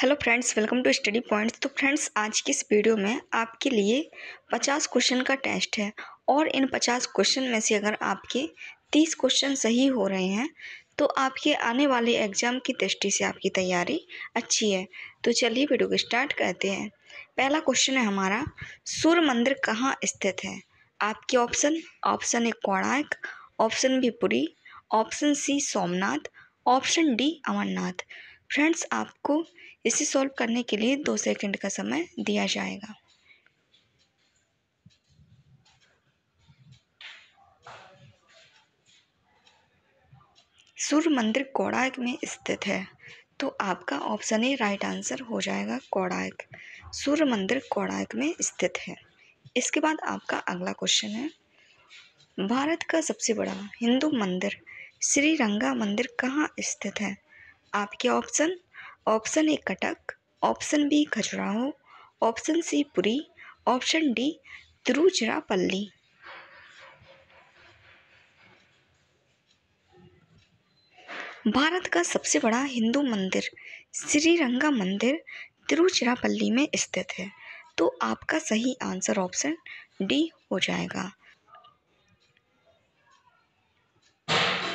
hello friends welcome to study points तो friends आज की इस वीडियो में आपके लिए 50 क्वेश्चन का टेस्ट है और इन 50 क्वेश्चन में से अगर आपके 30 क्वेश्चन सही हो रहे हैं तो आपके आने वाले एग्ज़ाम की दृष्टि से आपकी तैयारी अच्छी है तो चलिए वीडियो को स्टार्ट करते हैं पहला क्वेश्चन है हमारा सूर्य मंदिर कहाँ स्थित है आपके option option A Konark option B Puri option C Somnath option D Amarnath friends आपको इसे सॉल्व करने के लिए दो सेकंड का समय दिया जाएगा सूर्य मंदिर कोड़ाक में स्थित है तो आपका ऑप्शन ही राइट आंसर हो जाएगा कोड़ाक सूर्य मंदिर कोड़ाक में स्थित है इसके बाद आपका अगला क्वेश्चन है भारत का सबसे बड़ा हिंदू मंदिर श्री रंगा मंदिर कहाँ स्थित है आपके option option A Cuttack option B Khajuraho option C Puri option D Tiruchirappalli Bharat का सबसे बड़ा हिंदू मंदिर श्रीरंगा मंदिर तिरुचिरापल्ली में स्थित है तो आपका सही आंसर ऑप्शन डी हो जाएगा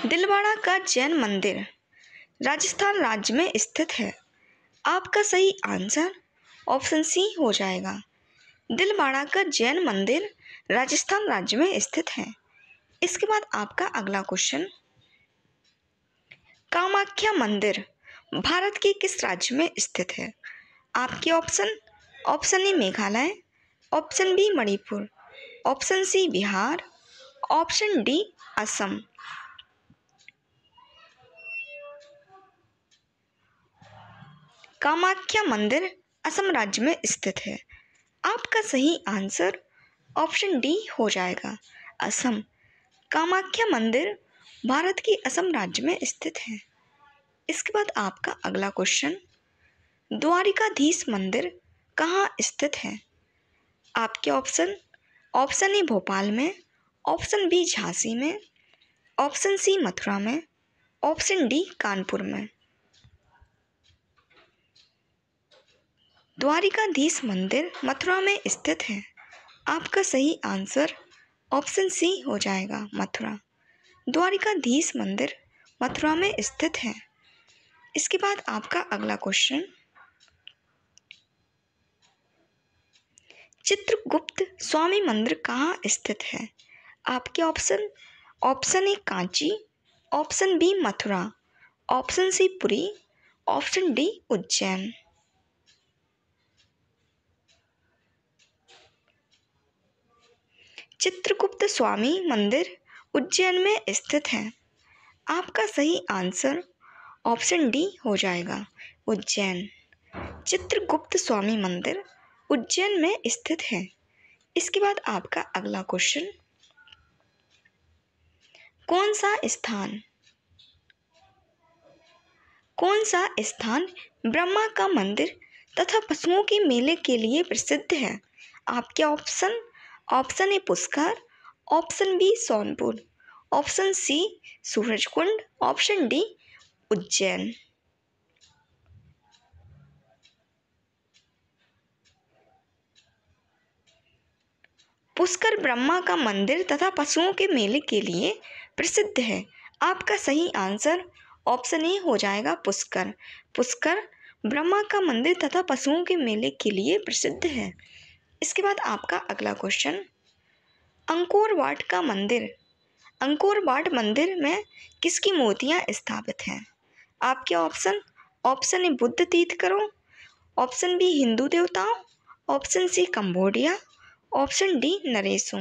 दिलवाड़ा का जैन मंदिर राजस्थान राज्य में स्थित है आपका सही आंसर ऑप्शन सी हो जाएगा दिलवाड़ा का जैन मंदिर राजस्थान राज्य में स्थित है इसके बाद आपका अगला क्वेश्चन कामाख्या मंदिर भारत के किस राज्य में स्थित है आपके option option A Meghalaya option B Manipur option C Bihar option D Assam Kamakhya मंदिर असम राज्य में स्थित है आपका सही आंसर ऑप्शन डी हो जाएगा असम कामाख्या मंदिर भारत की असम राज्य में स्थित है इसके बाद आपका अगला क्वेश्चन द्वारिकाधीश मंदिर कहाँ स्थित है आपके ऑप्शन ऑप्शन ए भोपाल में ऑप्शन बी झांसी में ऑप्शन सी मथुरा में ऑप्शन डी कानपुर में द्वारिकाधीश मंदिर मथुरा में स्थित है आपका सही आंसर ऑप्शन सी हो जाएगा मथुरा द्वारिकाधीश मंदिर मथुरा में स्थित है इसके बाद आपका अगला क्वेश्चन चित्रगुप्त स्वामी मंदिर कहाँ स्थित है आपके option option A Kanchi option B Mathura option C Puri option D Ujjain Chitragupta Swami मंदिर उज्जैन में स्थित है आपका सही आंसर ऑप्शन डी हो जाएगा उज्जैन चित्रगुप्त स्वामी मंदिर उज्जैन में स्थित है इसके बाद आपका अगला क्वेश्चन कौन सा स्थान कौन सा स्थान ब्रह्मा का मंदिर तथा पशुओं के मेले के लिए प्रसिद्ध है आपके option option A Pushkar option B Sonpur option C Surajkund option D Ujjain Pushkar Brahma का मंदिर तथा पशुओं के मेले के लिए प्रसिद्ध है आपका सही आंसर ऑप्शन ए हो जाएगा पुष्कर पुष्कर ब्रह्मा का मंदिर तथा पशुओं के मेले के लिए प्रसिद्ध है इसके बाद आपका अगला क्वेश्चन अंकोर वाट का मंदिर अंकोर वाट मंदिर में किसकी मूर्तियाँ स्थापित हैं आपके ऑप्शन ऑप्शन ए बुद्ध तीर्थ करो ऑप्शन बी हिंदू देवताओं option C Cambodia option D नरेसू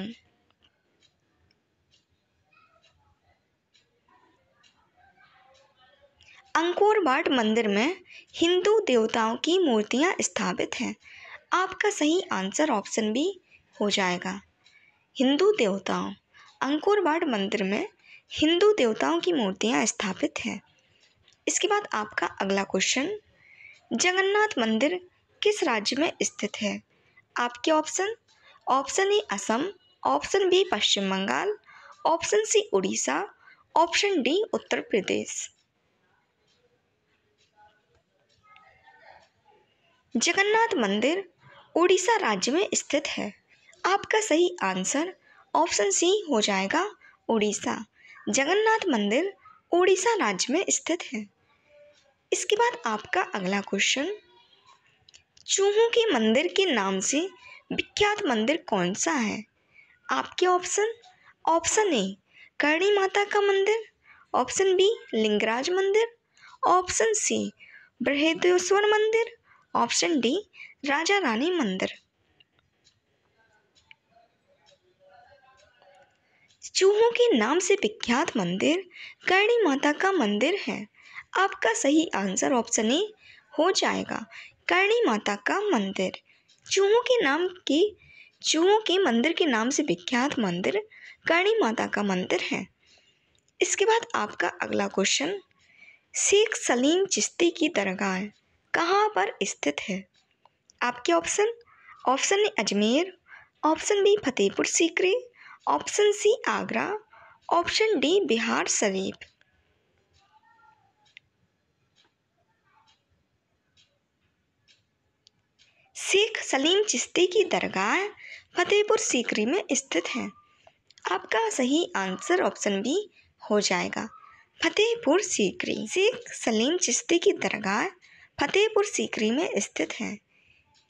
अंकोरबाट मंदिर में हिंदू देवताओं की मूर्तियां स्थापित हैं आपका सही आंसर ऑप्शन बी हो जाएगा हिंदू देवताओं अंकुरवाड मंदिर में हिंदू देवताओं की मूर्तियाँ स्थापित हैं इसके बाद आपका अगला क्वेश्चन जगन्नाथ मंदिर किस राज्य में स्थित है आपके ऑप्शन ऑप्शन ए असम ऑप्शन बी पश्चिम Bengal option C Orissa option D Uttar प्रदेश जगन्नाथ मंदिर उड़ीसा राज्य में स्थित है आपका सही आंसर ऑप्शन सी हो जाएगा उड़ीसा जगन्नाथ मंदिर उड़ीसा राज्य में स्थित है इसके बाद आपका अगला क्वेश्चन चूहों के मंदिर के नाम से विख्यात मंदिर कौन सा है आपके ऑप्शन ऑप्शन ए करणी माता का मंदिर ऑप्शन बी लिंगराज मंदिर ऑप्शन सी बृहदेश्वर मंदिर ऑप्शन डी राजा रानी मंदिर चूहों के नाम से विख्यात मंदिर करणी माता का मंदिर है आपका सही आंसर ऑप्शन ए हो जाएगा करणी माता का मंदिर चूहों के नाम की चूहों के मंदिर के नाम से विख्यात मंदिर करणी माता का मंदिर है इसके बाद आपका अगला क्वेश्चन शेख सलीम चिश्ती की दरगाह कहाँ पर स्थित है आपके option option A Ajmer option B Fatehpur Sikri option C Agra option D Bihar Sharif Sheikh Salim Chishti की दरगाह फतेहपुर सीकरी में स्थित है आपका सही आंसर ऑप्शन बी हो जाएगा फतेहपुर सीकरी शेख सलीम चिश्ती की दरगाह फतेहपुर सीकरी में स्थित है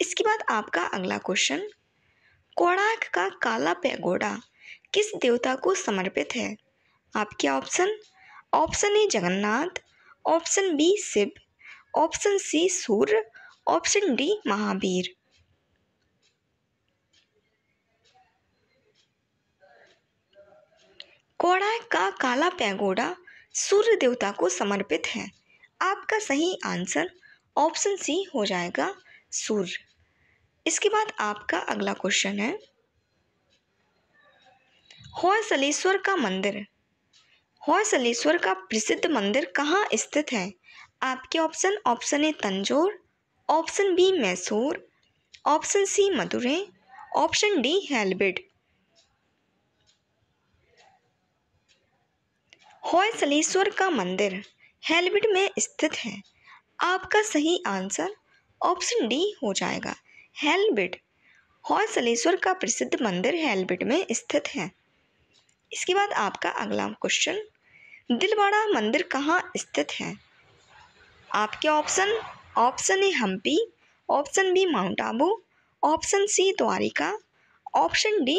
इसके बाद आपका अगला क्वेश्चन कोणार्क का काला पैगोडा किस देवता को समर्पित है आपके option option A Jagannath option B Shiv option C Surya option D Mahavir Konark का काला पैगोडा सूर्य देवता को समर्पित है आपका सही आंसर ऑप्शन सी हो जाएगा सूर्य इसके बाद आपका अगला क्वेश्चन है होयसलेश्वर का मंदिर होयसलेश्वर का प्रसिद्ध मंदिर कहाँ स्थित है आपके option option A Tanjore option B Mysore option C Madurai option D Halebid Hoysaleswara का मंदिर हेलबिड में स्थित है आपका सही आंसर ऑप्शन डी हो जाएगा हेलबिट हौसलेश्वर का प्रसिद्ध मंदिर हेलबिट में स्थित है इसके बाद आपका अगला क्वेश्चन दिलवाड़ा मंदिर कहाँ स्थित है आपके option option A Hampi option B Mount Abu option C Dwarka option D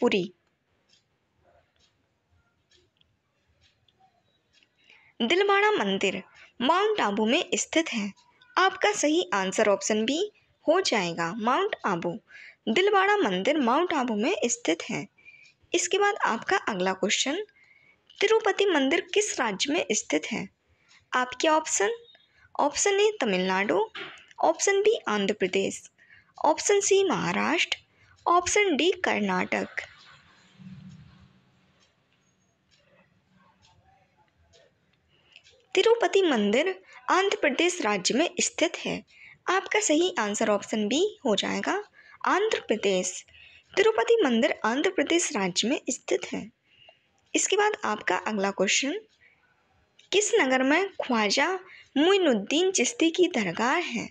Puri Dilwara मंदिर माउंट आबू में स्थित है आपका सही आंसर ऑप्शन बी हो जाएगा माउंट आबू दिलवाड़ा मंदिर माउंट आबू में स्थित है इसके बाद आपका अगला क्वेश्चन तिरुपति मंदिर किस राज्य में स्थित है आपके option option A Tamil Nadu option B Andhra Pradesh option C Maharashtra option D Karnataka Tirupati मंदिर आंध्र प्रदेश राज्य में स्थित है आपका सही आंसर ऑप्शन बी हो जाएगा आंध्र प्रदेश तिरुपति मंदिर आंध्र प्रदेश राज्य में स्थित है इसके बाद आपका अगला क्वेश्चन किस नगर में ख्वाजा मुइनुद्दीन चिश्ती की दरगाह है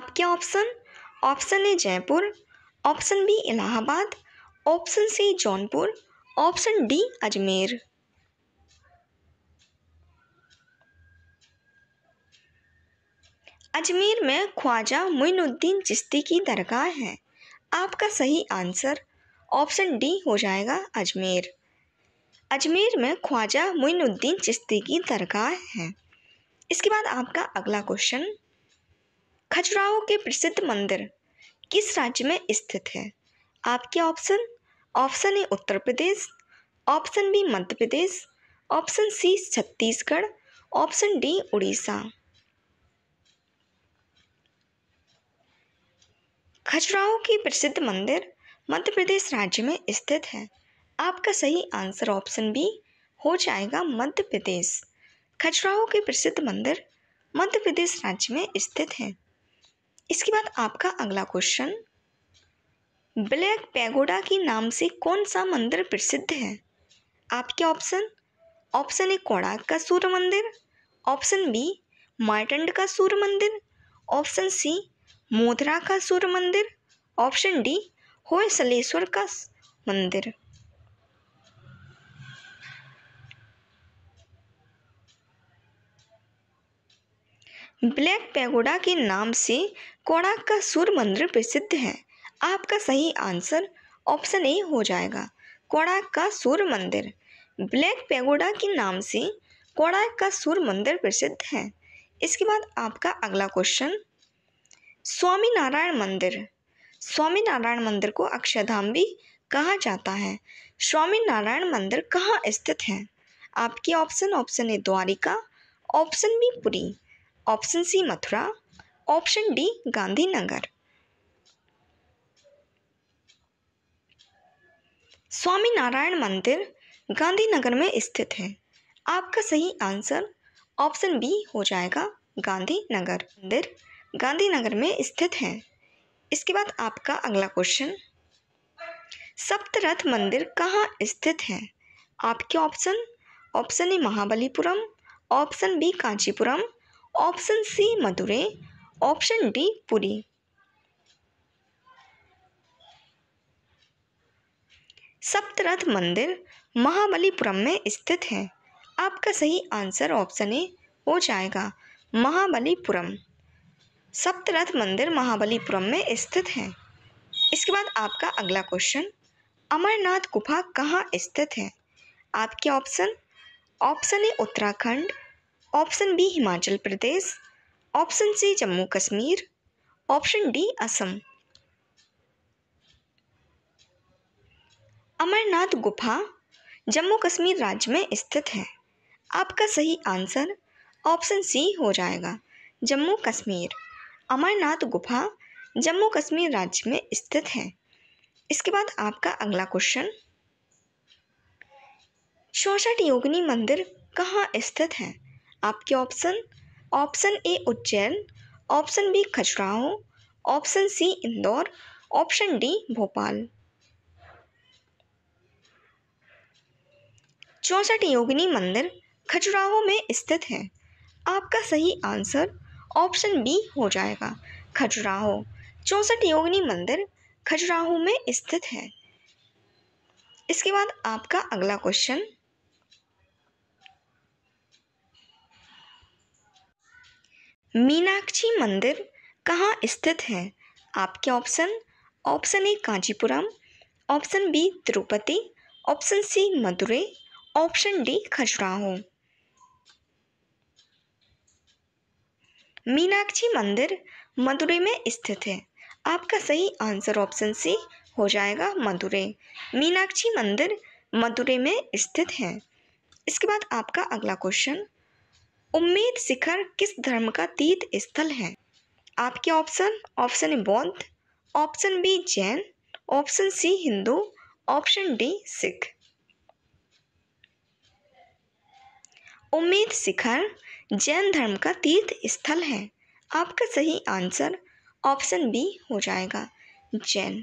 आपके option option A Jaipur option B Allahabad option C Jaunpur option D Ajmer Ajmer में ख्वाजा मोइनुद्दीन चिश्ती की दरगाह है आपका सही आंसर ऑप्शन डी हो जाएगा अजमेर अजमेर में ख्वाजा मोइनुद्दीन चिश्ती की दरगाह है इसके बाद आपका अगला क्वेश्चन खजुराहो के प्रसिद्ध मंदिर किस राज्य में स्थित है आपके option option A Uttar Pradesh option B Madhya Pradesh option C Chhattisgarh option D Orissa Khajuraho की प्रसिद्ध मंदिर मध्य प्रदेश राज्य में स्थित है आपका सही आंसर ऑप्शन बी हो जाएगा मध्य प्रदेश खजुराहो के प्रसिद्ध मंदिर मध्य प्रदेश राज्य में स्थित है इसके बाद आपका अगला क्वेश्चन ब्लैक पैगोडा के नाम से कौन सा मंदिर प्रसिद्ध है आपके ऑप्शन ऑप्शन ए कोणार्क का सूर्य मंदिर ऑप्शन बी मार्टंड का सूर्य मंदिर ऑप्शन सी मोदरा का सूर्य मंदिर ऑप्शन डी होयसलेश्वर का मंदिर ब्लैक पैगोडा के नाम से कोणार्क का सूर्य मंदिर प्रसिद्ध है आपका सही आंसर ऑप्शन ए हो जाएगा कोणार्क का सूर्य मंदिर ब्लैक पैगोडा के नाम से कोणार्क का सूर्य मंदिर प्रसिद्ध है इसके बाद आपका अगला क्वेश्चन स्वामी नारायण मंदिर स्वामी नारायण मंदिर को अक्षरधाम भी कहा जाता है स्वामी नारायण मंदिर कहाँ स्थित है आपके option option A Dwarka option B Puri option C Mathura option D Gandhinagar Swami Narayan मंदिर गांधीनगर में स्थित है आपका सही आंसर ऑप्शन बी हो जाएगा गांधीनगर मंदिर गांधीनगर में स्थित है इसके बाद आपका अगला क्वेश्चन सप्तरथ मंदिर कहाँ स्थित है आपके option option A Mahabalipuram option B Kanchipuram option C Madurai option D Puri Saptarath मंदिर महाबलीपुरम में स्थित है आपका सही आंसर ऑप्शन ए हो जाएगा महाबलीपुरम सप्तरथ मंदिर महाबलीपुरम में स्थित है इसके बाद आपका अगला क्वेश्चन अमरनाथ गुफा कहाँ स्थित है आपके option option A Uttarakhand option B Himachal Pradesh option C Jammu Kashmir option D Assam Amarnath गुफा जम्मू कश्मीर राज्य में स्थित है आपका सही आंसर ऑप्शन सी हो जाएगा जम्मू कश्मीर अमरनाथ गुफा जम्मू कश्मीर राज्य में स्थित है इसके बाद आपका अगला क्वेश्चन चौसठ योगिनी मंदिर कहाँ स्थित है आपके option option A Ujjain option B Khajuraho option C Indore option D Bhopal Chausath Yogini मंदिर खजुराहो में स्थित है आपका सही आंसर ऑप्शन बी हो जाएगा खजुराहो चौंसठ योगिनी मंदिर खजुराहो में स्थित है इसके बाद आपका अगला क्वेश्चन मीनाक्षी मंदिर कहाँ स्थित है आपके option option A Kanchipuram option B Tirupati option C Madurai option D Khajuraho Meenakshi मंदिर मदुरई में स्थित है आपका सही आंसर ऑप्शन सी हो जाएगा मदुरई मीनाक्षी मंदिर मदुरई में स्थित है इसके बाद आपका अगला क्वेश्चन उम्मीद शिखर किस धर्म का तीर्थ स्थल है आपके option option A Bauddh option B Jain option C Hindu option D Sikh उम्मीद शिखर जैन धर्म का तीर्थ स्थल है आपका सही आंसर ऑप्शन बी हो जाएगा जैन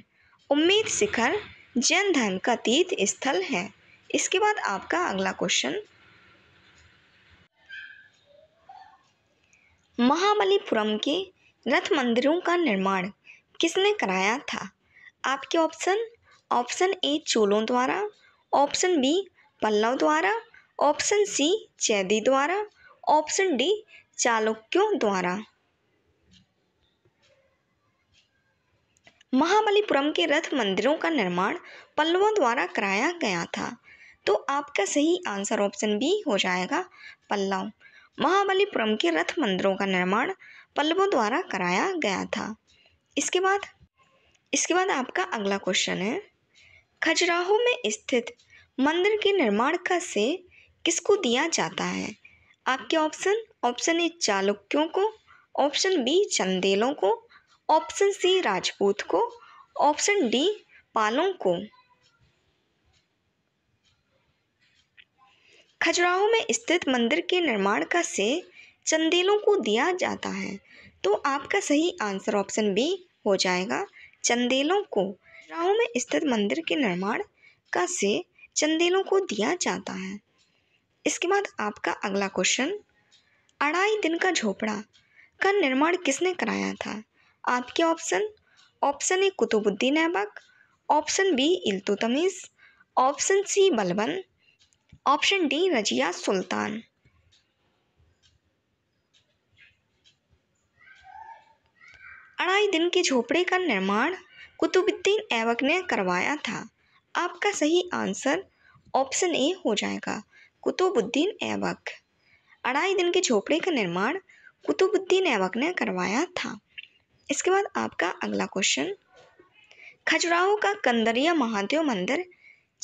उम्मीद शिखर जैन धर्म का तीर्थ स्थल है इसके बाद आपका अगला क्वेश्चन महाबलीपुरम के रथ मंदिरों का निर्माण किसने कराया था आपके ऑप्शन ऑप्शन ए चोलों द्वारा ऑप्शन बी पल्लव द्वारा ऑप्शन सी चैदी द्वारा ऑप्शन डी चालुक्यों द्वारा महाबलीपुरम के रथ मंदिरों का निर्माण पल्लवों द्वारा कराया गया था तो आपका सही आंसर ऑप्शन बी हो जाएगा पल्लव महाबलीपुरम के रथ मंदिरों का निर्माण पल्लवों द्वारा कराया गया था इसके बाद इसके बाद आपका अगला क्वेश्चन है खजुराहो में स्थित मंदिर के निर्माण का श्रेय किसको दिया जाता है आपके ऑप्शन ऑप्शन ए चालुक्यों को ऑप्शन बी चंदेलों को ऑप्शन सी राजपूत को ऑप्शन डी पालों को खजुराहो में स्थित मंदिर के निर्माण का से चंदेलों को दिया जाता है तो आपका सही आंसर ऑप्शन बी हो जाएगा चंदेलों को खजुराहो में स्थित मंदिर के निर्माण का से चंदेलों को दिया जाता है इसके बाद आपका अगला क्वेश्चन अढ़ाई दिन का झोपड़ा का निर्माण किसने कराया था आपके option option A Qutbuddin Aibak option B Iltutmish option C Balban option D Razia Sultan अढ़ाई दिन के झोपड़े का निर्माण कुतुबुद्दीन ऐबक ने करवाया था आपका सही आंसर ऑप्शन ए हो जाएगा कुतुबुद्दीन ऐबक अढ़ाई दिन के झोपड़े का निर्माण कुतुबुद्दीन ऐबक ने करवाया था इसके बाद आपका अगला क्वेश्चन खजुराहो का कंदरिया महादेव मंदिर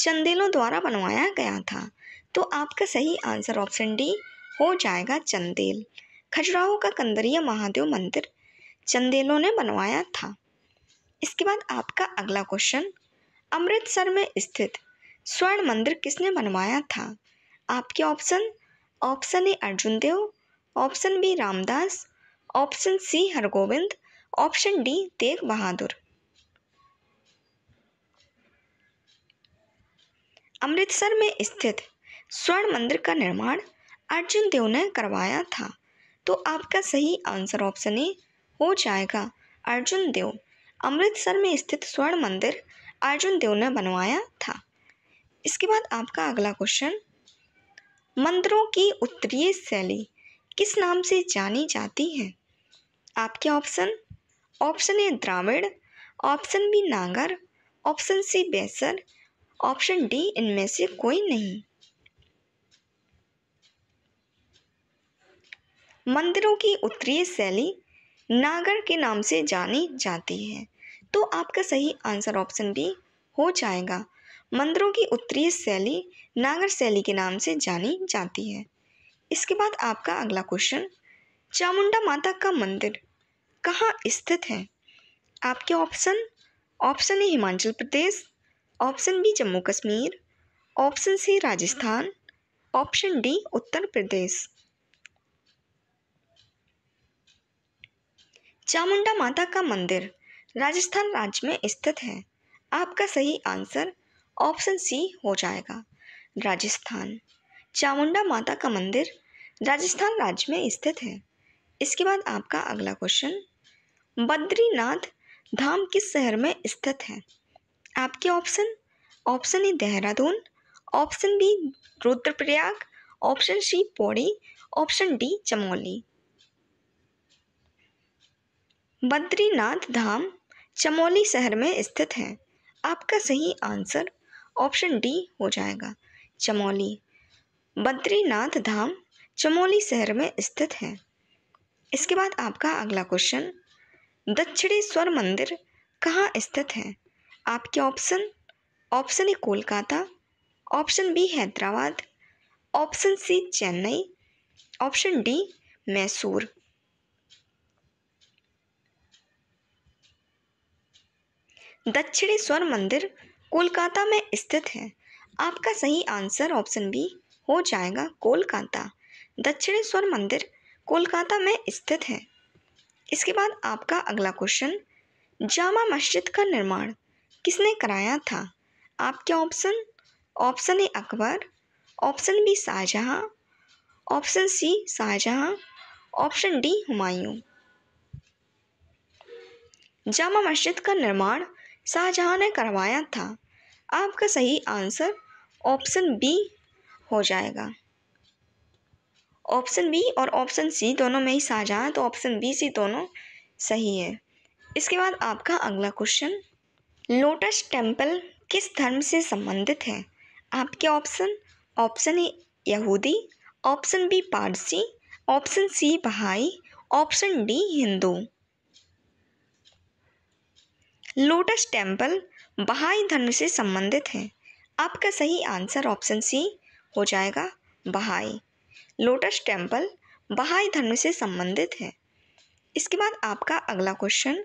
चंदेलों द्वारा बनवाया गया था तो आपका सही आंसर ऑप्शन डी हो जाएगा चंदेल खजुराहो का कंदरिया महादेव मंदिर चंदेलों ने बनवाया था इसके बाद आपका अगला क्वेश्चन अमृतसर में स्थित स्वर्ण मंदिर किसने बनवाया था आपके option option A Arjun Dev option B Ramdas option C Hargobind option D Tegh Bahadur Amritsar में स्थित स्वर्ण मंदिर का निर्माण अर्जुन देव ने करवाया था तो आपका सही आंसर ऑप्शन ए हो जाएगा अर्जुन देव अमृतसर में स्थित स्वर्ण मंदिर अर्जुन देव ने बनवाया था इसके बाद आपका अगला क्वेश्चन मंदिरों की उत्तरीय शैली किस नाम से जानी जाती है आपके option option A Dravid option B Nagar option C Besar option D इनमें से कोई नहीं मंदिरों की उत्तरीय शैली नागर के नाम से जानी जाती है तो आपका सही आंसर ऑप्शन बी हो जाएगा मंदिरों की उत्तरीय शैली नागर शैली के नाम से जानी जाती है इसके बाद आपका अगला क्वेश्चन चामुंडा माता का मंदिर कहाँ स्थित है आपके option option A Himachal Pradesh option B Jammu Kashmir option C Rajasthan option D Uttar Pradesh Chamunda माता का मंदिर राजस्थान राज्य में स्थित है आपका सही आंसर ऑप्शन सी हो जाएगा राजस्थान चामुंडा माता का मंदिर राजस्थान राज्य में स्थित है इसके बाद आपका अगला क्वेश्चन बद्रीनाथ धाम किस शहर में स्थित है आपके option option A Dehradun option B Rudraprayag option C Pauri option D Chamoli Badrinath Dham Chamoli शहर में स्थित है आपका सही आंसर ऑप्शन डी हो जाएगा चमोली बद्रीनाथ धाम चमोली शहर में स्थित है इसके बाद आपका अगला क्वेश्चन दक्षिणेश्वर मंदिर कहाँ स्थित है आपके option option A Kolkata option B Hyderabad option C Chennai option D Mysore Dakshineswar मंदिर कोलकाता में स्थित है आपका सही आंसर ऑप्शन बी हो जाएगा कोलकाता दक्षिणेश्वर मंदिर कोलकाता में स्थित है इसके बाद आपका अगला क्वेश्चन जामा मस्जिद का निर्माण किसने कराया था आपके option option A Akbar option B Shahjahan option C Shahjahan option D Humayun Jama Masjid का निर्माण शाहजहाँ ने करवाया था आपका सही आंसर ऑप्शन बी हो जाएगा ऑप्शन बी और ऑप्शन सी दोनों में ही साझा है तो ऑप्शन बी सी दोनों सही है इसके बाद आपका अगला क्वेश्चन लोटस टेम्पल किस धर्म से संबंधित है आपके ऑप्शन ऑप्शन ए यहूदी option B Parsi option C Baha'i option D Hindu lotus temple Baha'i धर्म से संबंधित है आपका सही आंसर ऑप्शन सी हो जाएगा बहाई लोटस टेम्पल बहाई धर्म से संबंधित है इसके बाद आपका अगला क्वेश्चन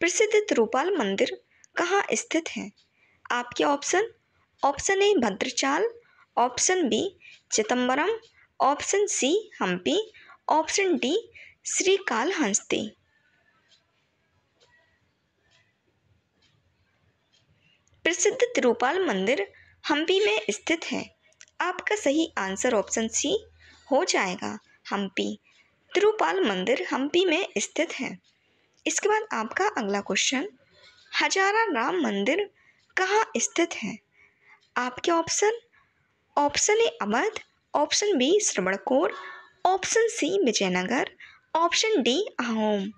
प्रसिद्ध तिरुपाल मंदिर कहाँ स्थित है आपके option option A Bhadrachal option B Chidambaram option C Hampi option D हंसती प्रसिद्ध तिरुपाल मंदिर हम्पी में स्थित है आपका सही आंसर ऑप्शन सी हो जाएगा हम्पी तिरुपाल मंदिर हम्पी में स्थित है इसके बाद आपका अगला क्वेश्चन हजारा राम मंदिर कहाँ स्थित है आपके option option A Awadh option B Travancore option C Vijayanagar option D Ahom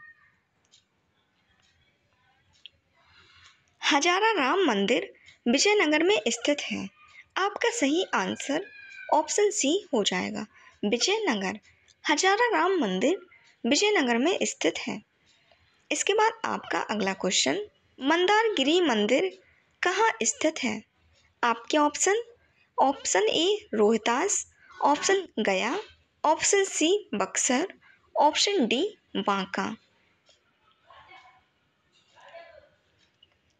Hazara Ram मंदिर विजयनगर में स्थित है आपका सही आंसर ऑप्शन सी हो जाएगा विजयनगर हजारा राम मंदिर विजयनगर में स्थित है इसके बाद आपका अगला क्वेश्चन मंदारगिरी मंदिर कहाँ स्थित है आपके option option A Rohtas option Gaya option C Buxar option D Banka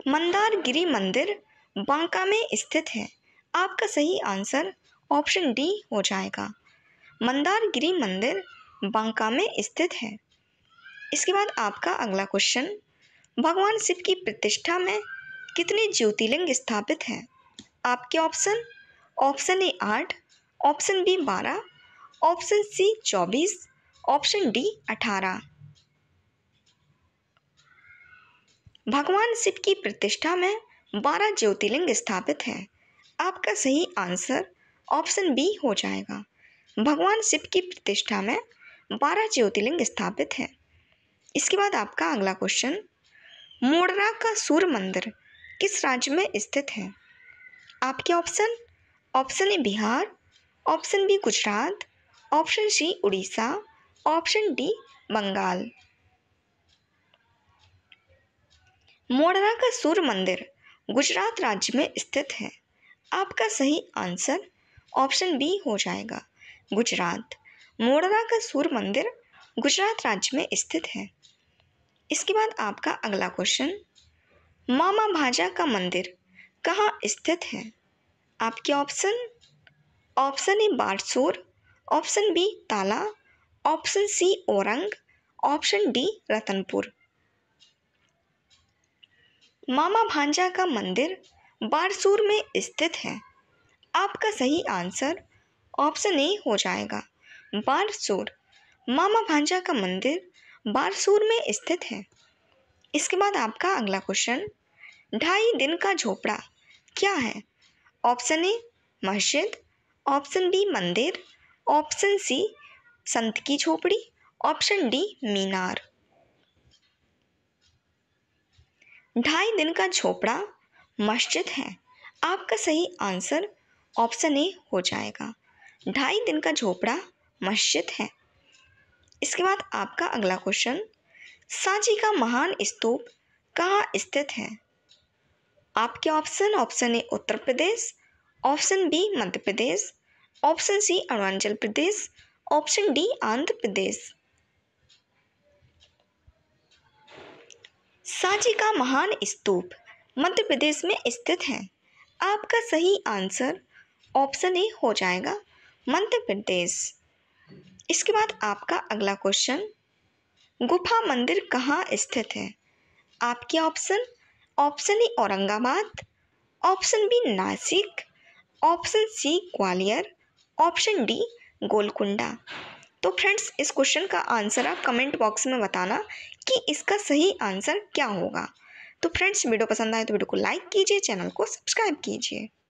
Mandargiri मंदिर बांका में स्थित है आपका सही आंसर ऑप्शन डी हो जाएगा मंदारगिरी मंदिर बांका में स्थित है इसके बाद आपका अगला क्वेश्चन भगवान शिव की प्रतिष्ठा में कितने ज्योतिर्लिंग स्थापित हैं आपके ऑप्शन ऑप्शन ए आठ ऑप्शन बी बारह ऑप्शन सी चौबीस ऑप्शन डी अठारह भगवान शिव की प्रतिष्ठा में बारह ज्योतिर्लिंग स्थापित हैं आपका सही आंसर ऑप्शन बी हो जाएगा भगवान शिव की प्रतिष्ठा में बारह ज्योतिर्लिंग स्थापित हैं इसके बाद आपका अगला क्वेश्चन मोडरा का सूर्य मंदिर किस राज्य में स्थित है आपके option option A Bihar option B Gujarat option C Orissa option D Bengal Modhera का सूर्य मंदिर गुजरात राज्य में स्थित है आपका सही आंसर ऑप्शन बी हो जाएगा गुजरात मोड़रा का सूर्य मंदिर गुजरात राज्य में स्थित है इसके बाद आपका अगला क्वेश्चन मामा भाजा का मंदिर कहाँ स्थित है आपके option option A Barsur option B Tala option C Aurang option D Ratanpur Mama Bhanja का मंदिर बारसूर में स्थित है आपका सही आंसर ऑप्शन ए हो जाएगा बारसूर मामा भांजा का मंदिर बारसूर में स्थित है इसके बाद आपका अगला क्वेश्चन ढाई दिन का झोपड़ा क्या है ऑप्शन ए मस्जिद ऑप्शन बी मंदिर ऑप्शन सी संत की झोपड़ी ऑप्शन डी मीनार ढाई दिन का झोपड़ा मस्जिद है आपका सही आंसर ऑप्शन ए हो जाएगा ढाई दिन का झोपड़ा मस्जिद है इसके बाद आपका अगला क्वेश्चन सांची का महान स्तूप कहाँ स्थित है आपके option option A Uttar Pradesh option B Madhya Pradesh option C Arunachal Pradesh option D Andhra Pradesh Sanchi का महान स्तूप मध्य प्रदेश में स्थित है आपका सही आंसर ऑप्शन ए हो जाएगा मध्य प्रदेश इसके बाद आपका अगला क्वेश्चन गुफा मंदिर कहाँ स्थित है आपके option option A Aurangabad option B Nashik option C Gwalior option D Golconda तो फ्रेंड्स इस क्वेश्चन का आंसर आप कमेंट बॉक्स में बताना कि इसका सही आंसर क्या होगा तो फ्रेंड्स वीडियो पसंद आए तो वीडियो को लाइक कीजिए चैनल को सब्सक्राइब कीजिए